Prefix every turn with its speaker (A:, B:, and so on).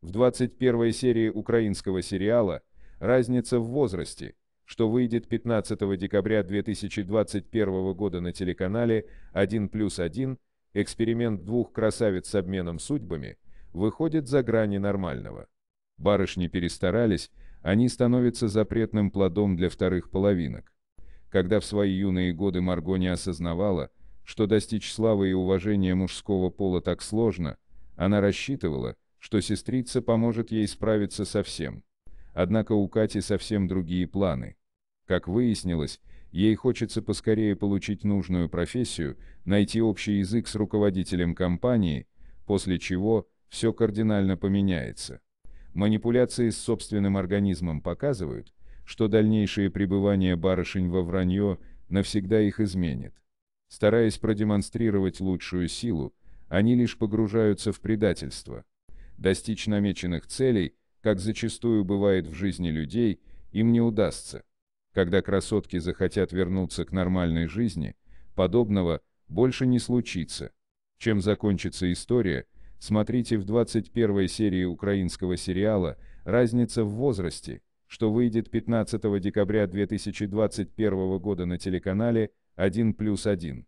A: В 21 серии украинского сериала «Разница в возрасте», что выйдет 15 декабря 2021 года на телеканале «Один плюс один» эксперимент двух красавиц с обменом судьбами, выходит за грани нормального. Барышни перестарались, они становятся запретным плодом для вторых половинок. Когда в свои юные годы Марго не осознавала, что достичь славы и уважения мужского пола так сложно, она рассчитывала, что сестрица поможет ей справиться со всем. Однако у Кати совсем другие планы. Как выяснилось, ей хочется поскорее получить нужную профессию, найти общий язык с руководителем компании, после чего все кардинально поменяется. Манипуляции с собственным организмом показывают, что дальнейшее пребывание барышень во вранье навсегда их изменит. Стараясь продемонстрировать лучшую силу, они лишь погружаются в предательство. Достичь намеченных целей, как зачастую бывает в жизни людей, им не удастся. Когда красотки захотят вернуться к нормальной жизни, подобного больше не случится. Чем закончится история, смотрите в 21 серии украинского сериала «Разница в возрасте», что выйдет 15 декабря 2021 года на телеканале 1 плюс 1.